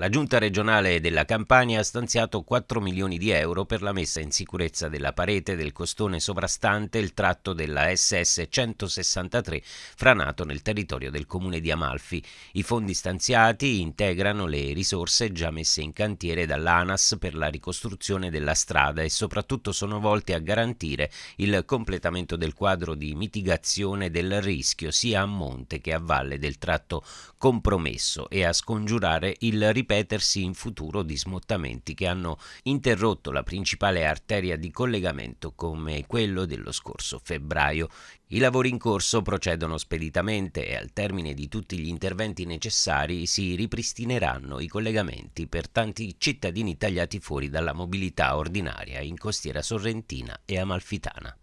La giunta regionale della Campania ha stanziato 4 milioni di euro per la messa in sicurezza della parete del costone sovrastante il tratto della SS 163 franato nel territorio del comune di Amalfi. I fondi stanziati integrano le risorse già messe in cantiere dall'ANAS per la ricostruzione della strada e soprattutto sono volti a garantire il completamento del quadro di mitigazione del rischio sia a monte che a valle del tratto compromesso e a scongiurare il ripeto ripetersi in futuro di smottamenti che hanno interrotto la principale arteria di collegamento come quello dello scorso febbraio. I lavori in corso procedono speditamente e al termine di tutti gli interventi necessari si ripristineranno i collegamenti per tanti cittadini tagliati fuori dalla mobilità ordinaria in costiera sorrentina e amalfitana.